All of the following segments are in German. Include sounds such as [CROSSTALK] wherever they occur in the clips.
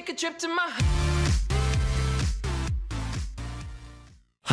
take a trip to my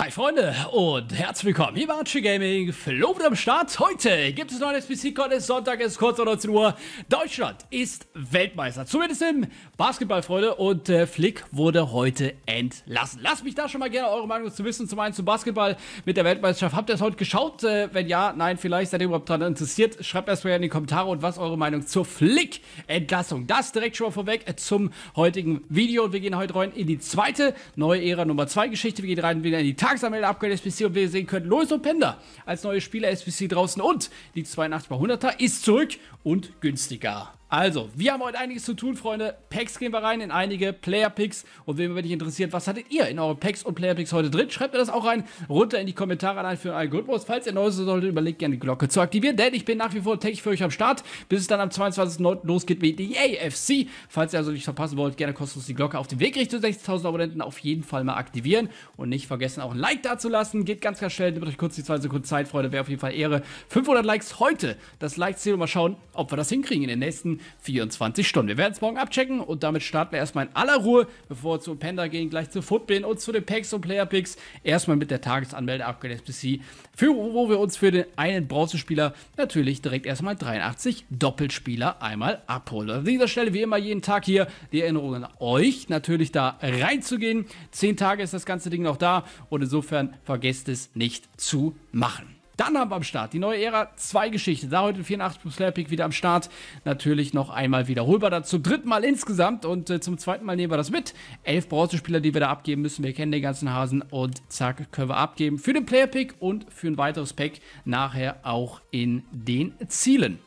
Hi Freunde und herzlich willkommen hier bei Archie Gaming, Flo wieder am Start. Heute gibt es noch neues PC-Contest, Sonntag ist kurz vor 19 Uhr. Deutschland ist Weltmeister, zumindest im Basketball, Freunde. Und äh, Flick wurde heute entlassen. Lasst mich da schon mal gerne eure Meinung zu wissen, zum einen zum Basketball mit der Weltmeisterschaft. Habt ihr es heute geschaut? Äh, wenn ja, nein, vielleicht seid ihr überhaupt daran interessiert. Schreibt erstmal in die Kommentare und was eure Meinung zur Flick-Entlassung. Das direkt schon mal vorweg äh, zum heutigen Video. wir gehen heute rein in die zweite, neue Ära Nummer 2 Geschichte. Wir gehen rein wieder in die Tag langsam in der Upgrade SPC und wie ihr sehen könnt, Lois Openda als neue Spieler SPC draußen und die 82 x 100er ist zurück und günstiger. Also, wir haben heute einiges zu tun, Freunde. Packs gehen wir rein in einige Player-Picks. Und wem mich interessiert, was hattet ihr in euren Packs und Player-Picks heute drin? Schreibt mir das auch rein. Runter in die Kommentare rein für Algorithmus. Falls ihr neu seid, solltet, überlegt gerne die Glocke zu aktivieren. Denn ich bin nach wie vor täglich für euch am Start, bis es dann am 22.09. losgeht mit die AFC. Falls ihr also nicht verpassen wollt, gerne kostenlos die Glocke auf dem Weg Richtung 60.000 Abonnenten auf jeden Fall mal aktivieren. Und nicht vergessen, auch ein Like da zu lassen. Geht ganz, ganz schnell. Nehmt euch kurz die zwei Sekunden Zeit, Freunde. Wäre auf jeden Fall Ehre. 500 Likes heute. Das Like-Ziel. Mal schauen, ob wir das hinkriegen in den nächsten 24 Stunden. Wir werden es morgen abchecken und damit starten wir erstmal in aller Ruhe, bevor wir zu Panda gehen, gleich zu Footbin und zu den Packs und Player Picks. Erstmal mit der Tagesanmelde Upgrade SPC, für, wo wir uns für den einen Bronzespieler natürlich direkt erstmal 83 Doppelspieler einmal abholen. An dieser Stelle wie immer jeden Tag hier die Erinnerung an euch, natürlich da reinzugehen. Zehn Tage ist das ganze Ding noch da und insofern vergesst es nicht zu machen. Dann haben wir am Start die neue Ära, zwei Geschichten. Da heute 84 plus Slayer Pick wieder am Start. Natürlich noch einmal wiederholbar zum Dritten Mal insgesamt und äh, zum zweiten Mal nehmen wir das mit. Elf Bronzespieler, die wir da abgeben müssen. Wir kennen den ganzen Hasen und zack, können wir abgeben für den Player Pick und für ein weiteres Pack nachher auch in den Zielen.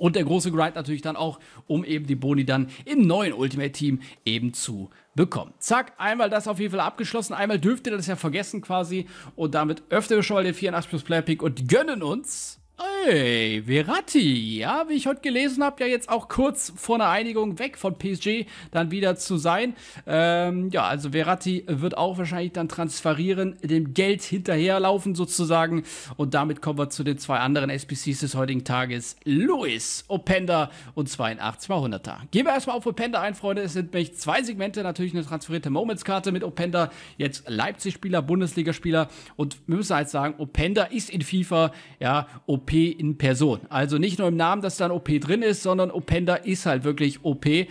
Und der große Grind natürlich dann auch, um eben die Boni dann im neuen Ultimate Team eben zu bekommen. Zack, einmal das auf jeden Fall abgeschlossen. Einmal dürft ihr das ja vergessen quasi. Und damit öffnen wir schon mal den 84 Plus Player Pick und gönnen uns Hey, Verratti, ja, wie ich heute gelesen habe, ja jetzt auch kurz vor einer Einigung weg von PSG dann wieder zu sein. Ähm, ja, also Verratti wird auch wahrscheinlich dann transferieren, dem Geld hinterherlaufen sozusagen. Und damit kommen wir zu den zwei anderen SBCs des heutigen Tages, Luis Openda und 82x100er. Gehen wir erstmal auf Openda ein, Freunde. Es sind nämlich zwei Segmente, natürlich eine transferierte Moments-Karte mit Openda, jetzt Leipzig-Spieler, Bundesligaspieler. Und wir müssen halt sagen, Openda ist in FIFA, ja, Openda OP in Person. Also nicht nur im Namen, dass da ein OP drin ist, sondern Openda ist halt wirklich OP äh,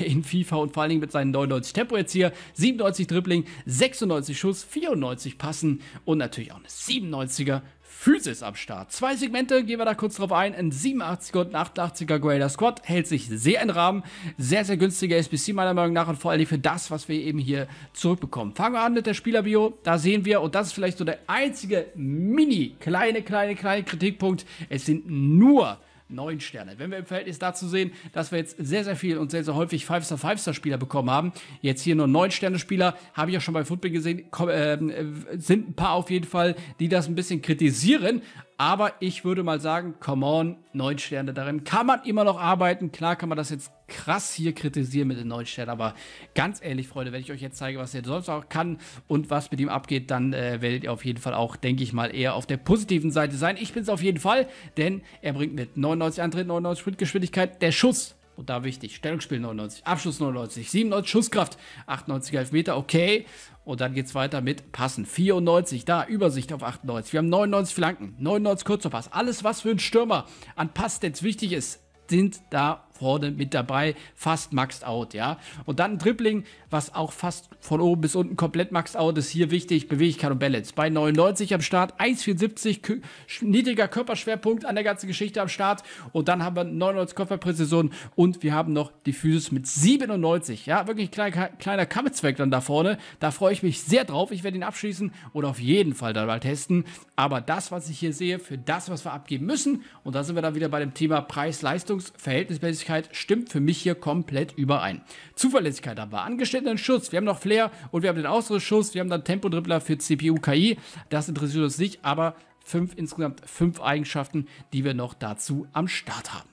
in FIFA und vor allen Dingen mit seinen 99 Tempo jetzt hier, 97 Dribbling, 96 Schuss, 94 Passen und natürlich auch eine 97er Physis am Start. Zwei Segmente, gehen wir da kurz drauf ein. Ein 87er und ein 88er Grader Squad hält sich sehr in Rahmen. Sehr, sehr günstiger SBC meiner Meinung nach und vor allem für das, was wir eben hier zurückbekommen. Fangen wir an mit der Spielerbio. Da sehen wir, und das ist vielleicht so der einzige mini, kleine, kleine, kleine Kritikpunkt. Es sind nur neun Sterne. Wenn wir im Verhältnis dazu sehen, dass wir jetzt sehr, sehr viel und sehr, sehr häufig Five-Star-Five-Star-Spieler bekommen haben, jetzt hier nur neun Sterne-Spieler, habe ich auch schon bei Football gesehen, ähm, äh, sind ein paar auf jeden Fall, die das ein bisschen kritisieren. Aber ich würde mal sagen, come on, neun Sterne darin. Kann man immer noch arbeiten. Klar kann man das jetzt krass hier kritisieren mit den neun Sternen. Aber ganz ehrlich, Freunde, wenn ich euch jetzt zeige, was er sonst auch kann und was mit ihm abgeht, dann äh, werdet ihr auf jeden Fall auch, denke ich mal, eher auf der positiven Seite sein. Ich bin es auf jeden Fall, denn er bringt mit 99 Antritt, 99 Sprintgeschwindigkeit. Der Schuss und da wichtig, Stellungsspiel 99, Abschluss 99, 97 Schusskraft, 98 Elfmeter, okay. Und dann geht es weiter mit Passen. 94, da, Übersicht auf 98. Wir haben 99 Flanken, 99 kurzer Pass. Alles, was für einen Stürmer an Pass jetzt wichtig ist, sind da vorne mit dabei, fast maxed out, ja. Und dann Dribbling, was auch fast von oben bis unten komplett maxed out ist, hier wichtig, Beweglichkeit und Balance. Bei 99 am Start, 1,74, niedriger Körperschwerpunkt an der ganzen Geschichte am Start und dann haben wir 99 Körperpräzision und wir haben noch die Physis mit 97, ja, wirklich kleiner, kleiner Kammezweck dann da vorne, da freue ich mich sehr drauf, ich werde ihn abschließen und auf jeden Fall dann mal testen, aber das, was ich hier sehe, für das, was wir abgeben müssen und da sind wir dann wieder bei dem Thema Preis-Leistungs-Verhältnismäßigkeit Geschwindigkeit stimmt für mich hier komplett überein. Zuverlässigkeit haben wir, angestellten Schutz, wir haben noch Flair und wir haben den Ausrissschuss. wir haben dann Tempodribbler für CPU-KI, das interessiert uns nicht, aber fünf, insgesamt fünf Eigenschaften, die wir noch dazu am Start haben.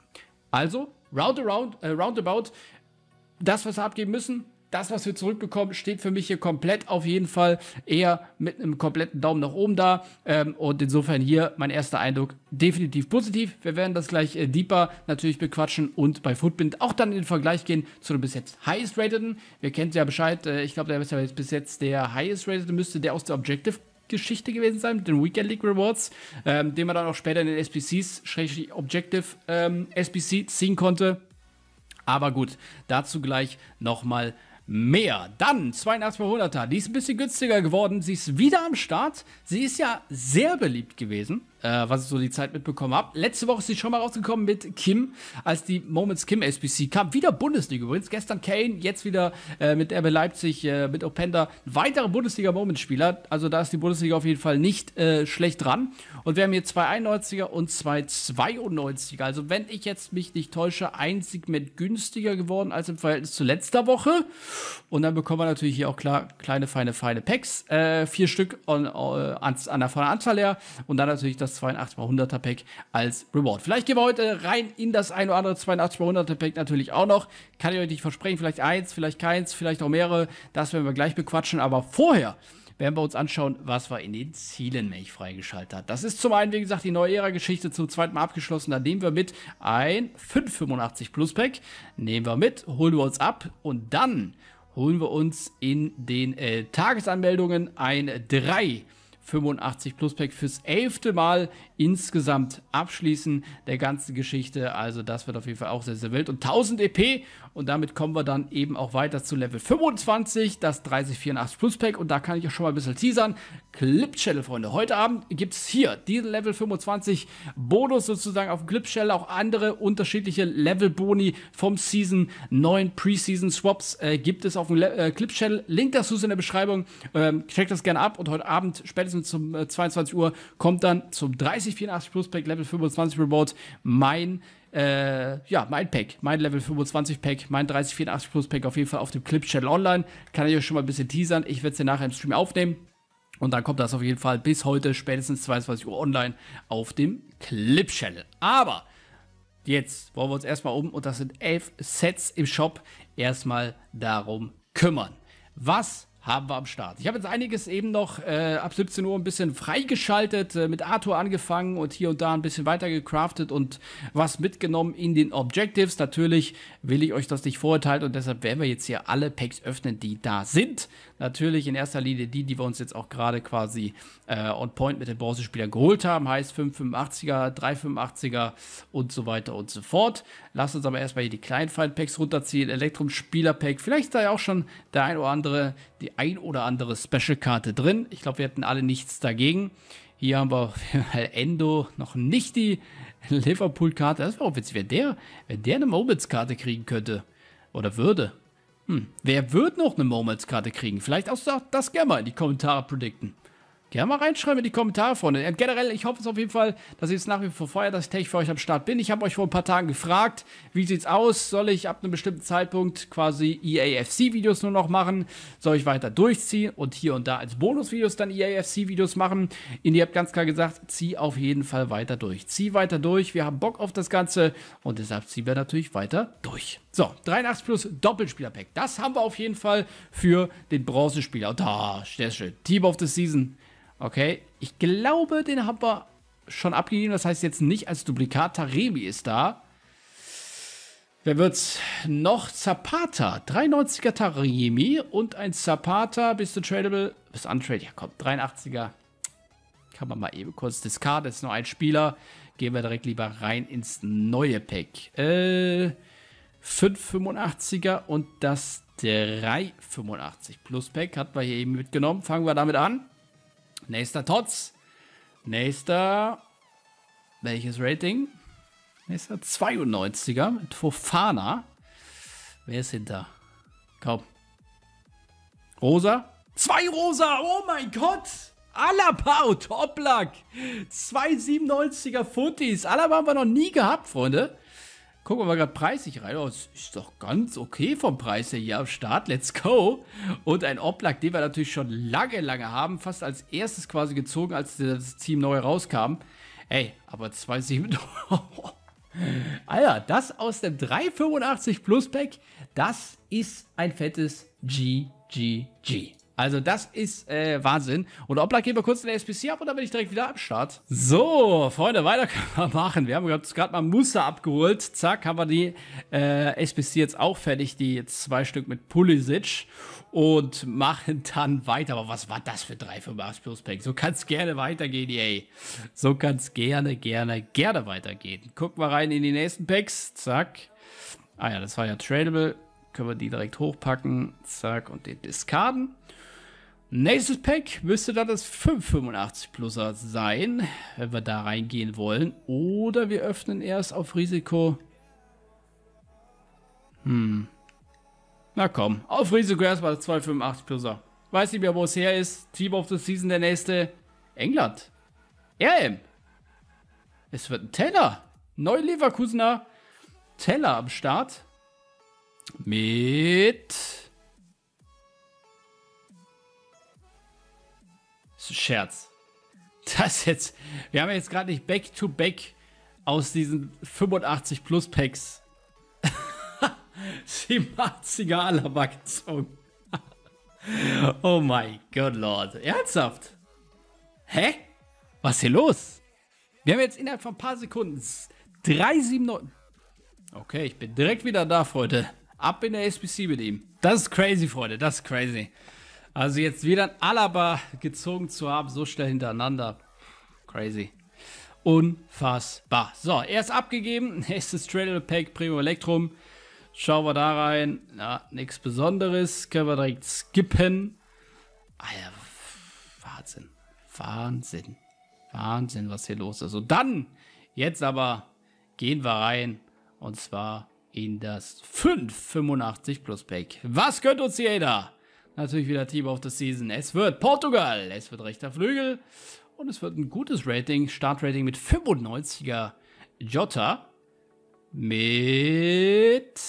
Also, round around, äh, roundabout, das, was wir abgeben müssen, das, was wir zurückbekommen, steht für mich hier komplett auf jeden Fall eher mit einem kompletten Daumen nach oben da. Ähm, und insofern hier mein erster Eindruck definitiv positiv. Wir werden das gleich äh, deeper natürlich bequatschen und bei Footbind auch dann in den Vergleich gehen zu dem bis jetzt highest rateden. Wir kennen ja Bescheid, äh, ich glaube, der ist ja jetzt bis jetzt der highest rated, müsste der aus der Objective Geschichte gewesen sein, mit den Weekend League Rewards, ähm, den man dann auch später in den SBCs, Objective ähm, SBC ziehen konnte. Aber gut, dazu gleich nochmal mehr. Dann 8200er, die ist ein bisschen günstiger geworden. Sie ist wieder am Start. Sie ist ja sehr beliebt gewesen äh, was ich so die Zeit mitbekommen habe. Letzte Woche ist sie schon mal rausgekommen mit Kim, als die Moments Kim SBC kam. Wieder Bundesliga übrigens. Gestern Kane, jetzt wieder äh, mit RB Leipzig, äh, mit Openda. Weitere Bundesliga-Moments-Spieler. Also da ist die Bundesliga auf jeden Fall nicht äh, schlecht dran. Und wir haben hier zwei 91er und zwei 92er. Also wenn ich jetzt mich nicht täusche, ein Segment günstiger geworden als im Verhältnis zu letzter Woche. Und dann bekommen wir natürlich hier auch klar kleine, feine, feine Packs. Äh, vier Stück on, on, an, äh, an der Anzahl her. Und dann natürlich das 82x100er Pack als Reward. Vielleicht gehen wir heute rein in das ein oder andere 82x100er Pack natürlich auch noch. Kann ich euch nicht versprechen, vielleicht eins, vielleicht keins, vielleicht auch mehrere. Das werden wir gleich bequatschen, aber vorher werden wir uns anschauen, was wir in den Zielen Milch freigeschaltet hat. Das ist zum einen, wie gesagt, die neue Ära-Geschichte zum zweiten Mal abgeschlossen. Da nehmen wir mit ein 585 Plus Pack. Nehmen wir mit, holen wir uns ab und dann holen wir uns in den äh, Tagesanmeldungen ein 3 85 Plus Pack fürs elfte Mal insgesamt abschließen der ganzen Geschichte. Also das wird auf jeden Fall auch sehr, sehr wild. Und 1000 EP und damit kommen wir dann eben auch weiter zu Level 25, das 3084 Plus Pack. Und da kann ich auch schon mal ein bisschen teasern. Clip Channel, Freunde. Heute Abend gibt es hier diesen Level 25 Bonus sozusagen auf Clip Channel. Auch andere unterschiedliche Level-Boni vom Season 9 Preseason Swaps äh, gibt es auf dem Le äh, Clip Channel. Link dazu ist in der Beschreibung. Ähm, checkt das gerne ab und heute Abend spätestens um äh, 22 Uhr kommt dann zum 30 3084 Plus Pack Level 25 Reward, mein, äh, ja, mein Pack, mein Level 25 Pack, mein 3084 Plus Pack auf jeden Fall auf dem Clip Channel online. Kann ich euch schon mal ein bisschen teasern. Ich werde es ja nachher im Stream aufnehmen. Und dann kommt das auf jeden Fall bis heute spätestens 22 Uhr online auf dem Clip Channel. Aber jetzt wollen wir uns erstmal um, und das sind elf Sets im Shop, erstmal darum kümmern. Was haben wir am Start. Ich habe jetzt einiges eben noch äh, ab 17 Uhr ein bisschen freigeschaltet, äh, mit Arthur angefangen und hier und da ein bisschen weiter gecraftet und was mitgenommen in den Objectives. Natürlich will ich euch das nicht vorurteilen und deshalb werden wir jetzt hier alle Packs öffnen, die da sind. Natürlich in erster Linie die, die wir uns jetzt auch gerade quasi äh, on point mit den Bronzespielern geholt haben. Heißt 585er, 385er und so weiter und so fort. Lasst uns aber erstmal hier die kleinen Packs runterziehen. Elektrum Spieler Pack. Vielleicht da ja auch schon der ein oder andere die ein oder andere Special-Karte drin. Ich glaube, wir hätten alle nichts dagegen. Hier haben wir [LAUGHS] Endo noch nicht die Liverpool-Karte. Das wäre auch witzig, wenn der, wenn der eine Moments-Karte kriegen könnte. Oder würde. Hm, wer wird noch eine Moments-Karte kriegen? Vielleicht auch das gerne mal in die Kommentare predikten. Gerne mal reinschreiben in die Kommentare, Freunde. Und generell, ich hoffe es auf jeden Fall, dass ich es nach wie vor feiert, dass ich täglich für euch am Start bin. Ich habe euch vor ein paar Tagen gefragt, wie sieht's aus? Soll ich ab einem bestimmten Zeitpunkt quasi EAFC-Videos nur noch machen? Soll ich weiter durchziehen und hier und da als Bonus-Videos dann EAFC-Videos machen? Und ihr habt ganz klar gesagt, zieh auf jeden Fall weiter durch. Zieh weiter durch. Wir haben Bock auf das Ganze und deshalb ziehen wir natürlich weiter durch. So, 83 plus Doppelspieler-Pack. Das haben wir auf jeden Fall für den Bronzespieler. da, sehr schön. Team of the Season Okay, ich glaube, den haben wir schon abgegeben. Das heißt jetzt nicht als Duplikat. Taremi ist da. Wer wird's noch? Zapata. 93er Taremi und ein Zapata. Bist du tradable? Bist untradable? Ja, komm, 83er. Kann man mal eben kurz discarden. Ist noch ein Spieler. Gehen wir direkt lieber rein ins neue Pack. Äh, 585er und das 385 Plus Pack hatten wir hier eben mitgenommen. Fangen wir damit an. Nächster Tots. Nächster. Welches Rating? Nächster 92er mit Fofana. Wer ist hinter? Komm. Rosa. Zwei Rosa. Oh mein Gott. Alapau, oh, Toplack. Zwei 97er Footies. Alaba haben wir noch nie gehabt, Freunde. Gucken wir mal gerade preislich rein. Oh, ist doch ganz okay vom Preis her hier am Start. Let's go. Und ein Oblak, den wir natürlich schon lange, lange haben. Fast als erstes quasi gezogen, als das Team neu rauskam. Ey, aber 2,7. [LAUGHS] Alter, das aus dem 385 Plus Pack, das ist ein fettes GGG. Also das ist äh, Wahnsinn. Und Oblak gehen wir kurz in der SPC ab und dann bin ich direkt wieder am Start. So, Freunde, weiter können wir machen. Wir haben gerade mal Musa abgeholt. Zack, haben wir die äh, SPC jetzt auch fertig, die zwei Stück mit Pulisic. Und machen dann weiter. Aber was war das für 3 für Mars Plus Pack? So kann es gerne weitergehen, yay. So kann es gerne, gerne, gerne weitergehen. Gucken wir rein in die nächsten Packs. Zack. Ah ja, das war ja tradable. Können wir die direkt hochpacken. Zack. Und den Diskarden. Nächstes Pack müsste dann das 585 Pluser sein, wenn wir da reingehen wollen. Oder wir öffnen erst auf Risiko. Hm. Na komm, auf Risiko erstmal das 285 Pluser. Weiß nicht mehr, wo es her ist. Team of the Season, der nächste. England. RM. Es wird ein Teller. Neu Leverkusener Teller am Start. Mit Scherz. Das jetzt. Wir haben jetzt gerade nicht Back-to-Back back aus diesen 85 Plus Packs 87er [LAUGHS] Alaba gezogen. [LAUGHS] oh mein Gott, Lord. Ernsthaft? Hä? Was ist hier los? Wir haben jetzt innerhalb von ein paar Sekunden 379. Okay, ich bin direkt wieder da, Freunde. Ab in der SPC mit ihm. Das ist crazy, Freunde. Das ist crazy. Also jetzt wieder ein Alaba gezogen zu haben, so schnell hintereinander. Crazy. Unfassbar. So, er ist abgegeben. [LAUGHS] Nächstes Trailer Pack Primo Electrum. Schauen wir da rein. Ja, nichts Besonderes. Können wir direkt skippen. Alter, ah Wahnsinn. Wahnsinn. Wahnsinn, was hier los ist. Und dann, jetzt aber, gehen wir rein. Und zwar in das 585 Plus Pack. Was gönnt uns jeder? Natürlich wieder Team of the Season. Es wird Portugal, es wird rechter Flügel und es wird ein gutes Rating, Startrating mit 95er Jota mit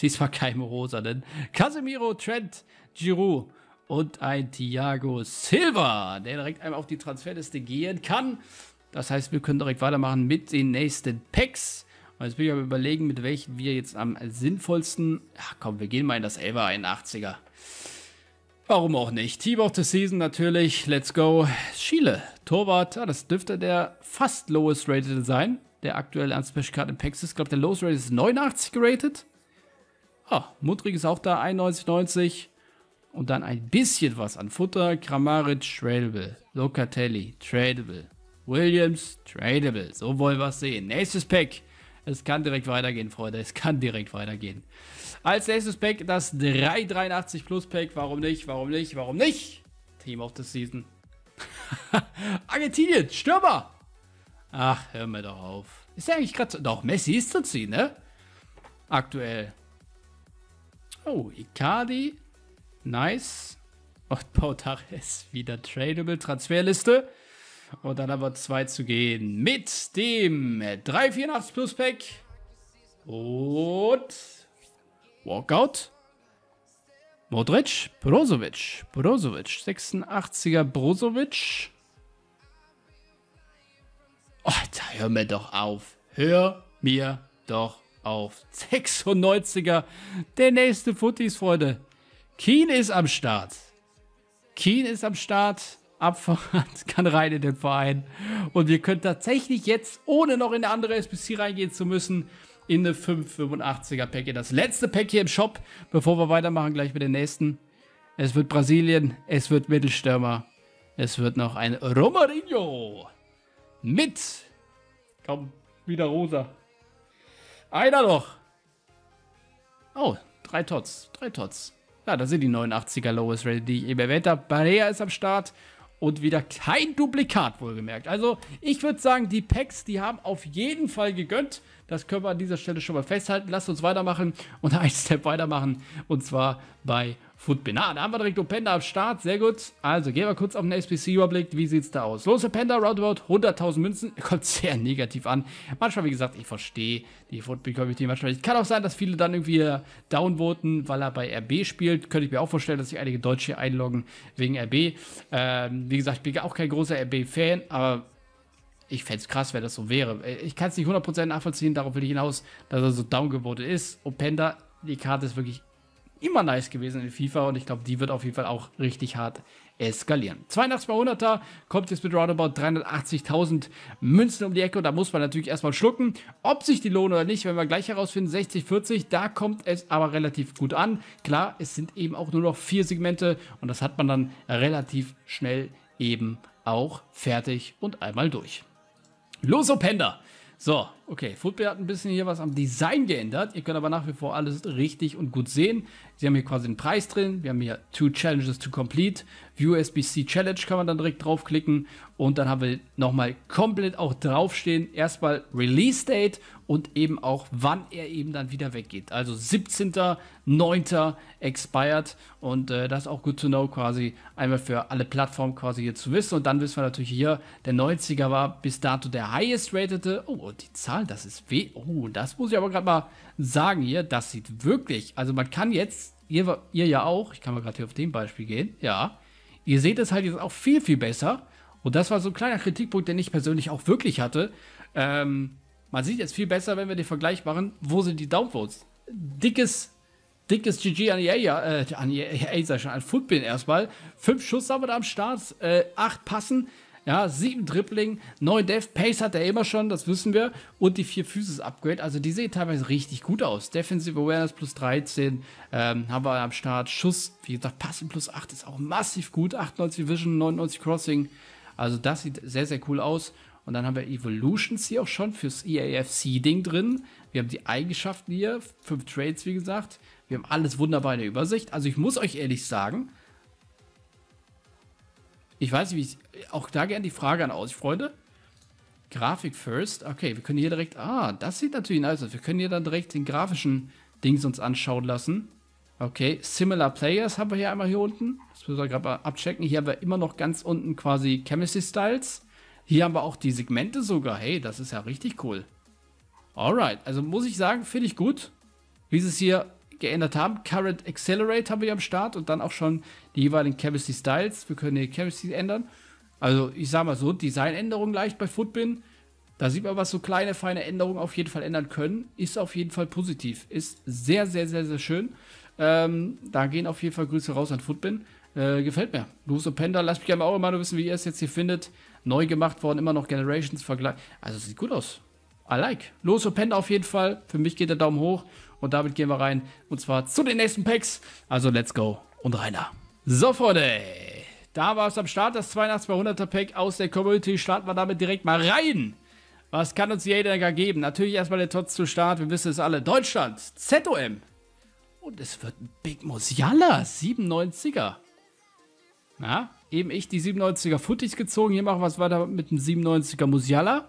diesmal kein Rosa, denn Casemiro, Trent, Giroud und ein Thiago Silva, der direkt einmal auf die Transferliste gehen kann. Das heißt, wir können direkt weitermachen mit den nächsten Packs jetzt bin ich aber überlegen, mit welchen wir jetzt am sinnvollsten... Ach komm, wir gehen mal in das 11er 81er. Warum auch nicht? Team of the Season natürlich. Let's go. Schiele, Torwart. Ah, das dürfte der fast lowest rated sein. Der aktuelle Card in Packs ist. Ich glaube, der lowest rated ist 89 gerated. Ah, Mutrig ist auch da. 91,90. Und dann ein bisschen was an Futter. Kramaric, tradable. Locatelli, tradable. Williams, tradable. So wollen wir es sehen. Nächstes Pack. Es kann direkt weitergehen, Freunde. Es kann direkt weitergehen. Als nächstes Pack das 383 Plus Pack. Warum nicht? Warum nicht? Warum nicht? Team of the Season. [LAUGHS] Argentinien, Stürmer. Ach, hör mir doch auf. Ist der eigentlich gerade... Doch, Messi ist zu ziehen, ne? Aktuell. Oh, Icardi. Nice. Und Pautares wieder tradable. Transferliste. Und dann aber 2 zu gehen mit dem 384 Plus Pack. Und Walkout. Modric, Brozovic, Brozovic, 86er Brozovic. Oh, da hör mir doch auf. Hör mir doch auf. 96er, der nächste Footies, Freunde. Keen ist am Start. Keen ist am Start. Abfahrt [LAUGHS] kann rein in den Verein. Und wir können tatsächlich jetzt, ohne noch in eine andere SPC reingehen zu müssen, in eine 585er Pack Das letzte Pack hier im Shop, bevor wir weitermachen, gleich mit den nächsten. Es wird Brasilien, es wird Mittelstürmer, es wird noch ein Romarinho mit. Komm, wieder rosa. Einer noch. Oh, drei Tots, drei Tots. Ja, da sind die 89er Lowest Rated, die ich eben erwähnt habe. Barea ist am Start. Und wieder kein Duplikat, wohlgemerkt. Also, ich würde sagen, die Packs, die haben auf jeden Fall gegönnt. Das können wir an dieser Stelle schon mal festhalten. Lasst uns weitermachen und [LAUGHS] einen Step weitermachen. Und zwar bei Food Ah, da haben wir direkt Openda am Start. Sehr gut. Also, gehen wir kurz auf den SPC-Überblick. Wie sieht es da aus? Los, Openda, roundabout 100.000 Münzen. [LAUGHS] Kommt sehr negativ an. Manchmal, wie gesagt, ich verstehe die Footbin-Community manchmal nicht. Kann auch sein, dass viele dann irgendwie äh, downvoten, weil er bei RB spielt. Könnte ich mir auch vorstellen, dass sich einige Deutsche einloggen wegen RB. Ähm, wie gesagt, ich bin auch kein großer RB-Fan, aber ich fände es krass, wenn das so wäre. Äh, ich kann es nicht 100% nachvollziehen, darauf will ich hinaus, dass er so downgevotet ist. Openda, die Karte ist wirklich immer nice gewesen in FIFA und ich glaube, die wird auf jeden Fall auch richtig hart eskalieren. 2 nach 200er kommt jetzt mit roundabout 380.000 Münzen um die Ecke und da muss man natürlich erstmal schlucken, ob sich die lohnen oder nicht, wenn wir gleich herausfinden, 60, 40, da kommt es aber relativ gut an. Klar, es sind eben auch nur noch vier Segmente und das hat man dann relativ schnell eben auch fertig und einmal durch. Los Opender! So, okay. Footbear hat ein bisschen hier was am Design geändert. Ihr könnt aber nach wie vor alles richtig und gut sehen. Sie haben hier quasi den Preis drin. Wir haben hier Two Challenges to Complete. USB-C Challenge kann man dann direkt draufklicken und dann haben wir nochmal komplett auch draufstehen. Erstmal Release Date und eben auch, wann er eben dann wieder weggeht. Also 17.09. expired und äh, das ist auch good to know quasi einmal für alle Plattformen quasi hier zu wissen. Und dann wissen wir natürlich hier, der 90er war bis dato der highest ratete. Oh, die Zahl, das ist weh. Oh, das muss ich aber gerade mal sagen hier. Das sieht wirklich, also man kann jetzt, ihr, ihr ja auch, ich kann mal gerade hier auf dem Beispiel gehen, ja, Ihr seht es halt jetzt auch viel, viel besser. Und das war so ein kleiner Kritikpunkt, den ich persönlich auch wirklich hatte. Ähm, man sieht jetzt viel besser, wenn wir den Vergleich machen, wo sind die Downvotes? Dickes, dickes GG an EA, äh, an EA, e schon an Footbin erstmal. Fünf Schuss haben wir da am Start, äh, acht Passen. Ja, sieben Dribbling, neun Dev, Pace hat er immer schon, das wissen wir. Und die vier Physis Upgrade. Also die sehen teilweise richtig gut aus. Defensive Awareness plus 13 ähm, haben wir am Start. Schuss, wie gesagt, Passen plus 8 ist auch massiv gut. 98 Vision, 99 Crossing. Also das sieht sehr, sehr cool aus. Und dann haben wir Evolutions hier auch schon fürs EAFC-Ding drin. Wir haben die Eigenschaften hier, fünf Trades, wie gesagt. Wir haben alles wunderbar in der Übersicht. Also ich muss euch ehrlich sagen, ich weiß nicht, wie ich. Auch da gerne die Frage an euch, Freunde. Grafik first. Okay, wir können hier direkt. Ah, das sieht natürlich nice aus. Wir können hier dann direkt den grafischen Dings uns anschauen lassen. Okay, Similar Players haben wir hier einmal hier unten. Das müssen wir gerade mal abchecken. Hier haben wir immer noch ganz unten quasi Chemistry Styles. Hier haben wir auch die Segmente sogar. Hey, das ist ja richtig cool. Alright, also muss ich sagen, finde ich gut. Wie sie es hier geändert haben. Current Accelerate haben wir am Start und dann auch schon die jeweiligen Chemistry Styles. Wir können die Chemistry ändern. Also ich sag mal so, Designänderung leicht bei Footbin. Da sieht man, was so kleine, feine Änderungen auf jeden Fall ändern können. Ist auf jeden Fall positiv. Ist sehr, sehr, sehr, sehr schön. Ähm, da gehen auf jeden Fall Grüße raus an Footbin. Äh, gefällt mir. Lewis Panda, lasst mich gerne auch immer nur wissen, wie ihr es jetzt hier findet. Neu gemacht worden, immer noch Generations-Vergleich. Also sieht gut aus. I like. Los und Openda auf jeden Fall. Für mich geht der Daumen hoch. Und damit gehen wir rein. Und zwar zu den nächsten Packs. Also let's go und rein da. So, Freunde. Da war es am Start. Das 8200er Pack aus der Community. Starten wir damit direkt mal rein. Was kann uns jeder da geben? Natürlich erstmal der Tots zu Start. Wir wissen es alle. Deutschland. ZOM. Und es wird ein Big Musiala. 97er. Na, eben ich die 97er Footies gezogen. Hier machen wir es weiter mit dem 97er Musiala.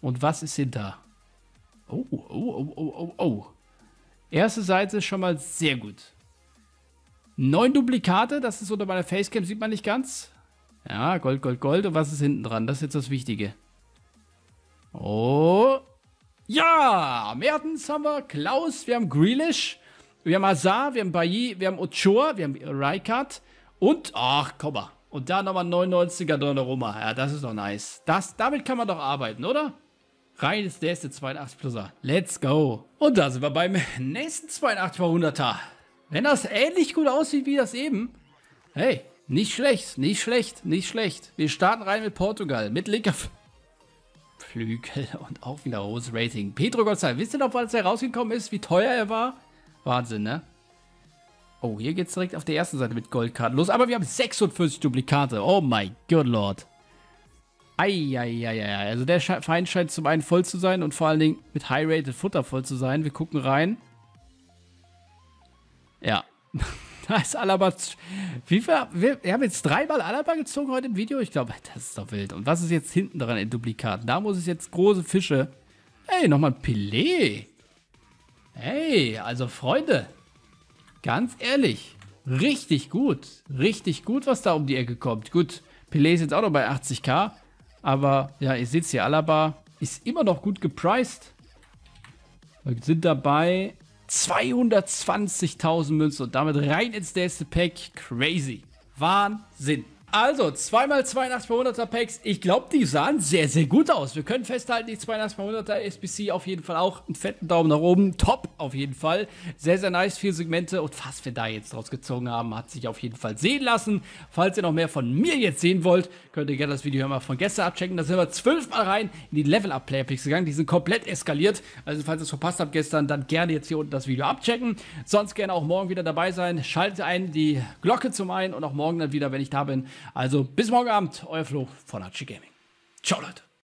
Und was ist hinter? Oh, oh, oh, oh, oh, oh, oh. Erste Seite ist schon mal sehr gut. Neun Duplikate, das ist unter meiner Facecam, sieht man nicht ganz. Ja, Gold, Gold, Gold. Und was ist hinten dran? Das ist jetzt das Wichtige. Oh. Ja, Mertens haben wir, Klaus, wir haben Grealish, wir haben Azar, wir haben Bailly, wir haben Ochoa, wir haben Rijkaard und, ach, komm mal. Und da nochmal 99er Donnarumma. Ja, das ist doch nice. Das, damit kann man doch arbeiten, oder? Reines der erste 82 Pluser. Let's go. Und da sind wir beim nächsten 82 mal er Wenn das ähnlich gut aussieht wie das eben. Hey, nicht schlecht, nicht schlecht, nicht schlecht. Wir starten rein mit Portugal, mit linker Flügel und auch wieder hohes Rating. Pedro Gonzalez, wisst ihr noch, als er rausgekommen ist, wie teuer er war? Wahnsinn, ne? Oh, hier geht's direkt auf der ersten Seite mit Goldkarten los. Aber wir haben 46 Duplikate. Oh mein Gott, Lord. Eieieiei. Also der Feind scheint zum einen voll zu sein und vor allen Dingen mit High-Rated Futter voll zu sein. Wir gucken rein. Ja. [LAUGHS] da ist Alaba. Wie viel, wir, wir haben jetzt dreimal Alaba gezogen heute im Video. Ich glaube, das ist doch wild. Und was ist jetzt hinten dran in Duplikaten? Da muss es jetzt große Fische. Ey, nochmal ein Pelé. Ey, also Freunde. Ganz ehrlich. Richtig gut. Richtig gut, was da um die Ecke kommt. Gut, Pelé ist jetzt auch noch bei 80k. Aber ja, ihr seht es hier, Alaba ist immer noch gut gepriced. Wir sind dabei 220.000 Münzen und damit rein ins nächste Pack. Crazy. Wahnsinn. Also, 2x82 100er Packs. Ich glaube, die sahen sehr, sehr gut aus. Wir können festhalten, die 82 100er SBC auf jeden Fall auch. Einen fetten Daumen nach oben. Top auf jeden Fall. Sehr, sehr nice. Vier Segmente. Und was wir da jetzt draus gezogen haben, hat sich auf jeden Fall sehen lassen. Falls ihr noch mehr von mir jetzt sehen wollt, könnt ihr gerne das Video mal von gestern abchecken. Da sind wir zwölfmal rein in die Level-Up-Player-Picks gegangen. Die sind komplett eskaliert. Also, falls ihr es verpasst habt gestern, dann gerne jetzt hier unten das Video abchecken. Sonst gerne auch morgen wieder dabei sein. Schaltet ein, die Glocke zum einen und auch morgen dann wieder, wenn ich da bin, also bis morgen Abend, euer Flo von Archie Gaming. Ciao Leute.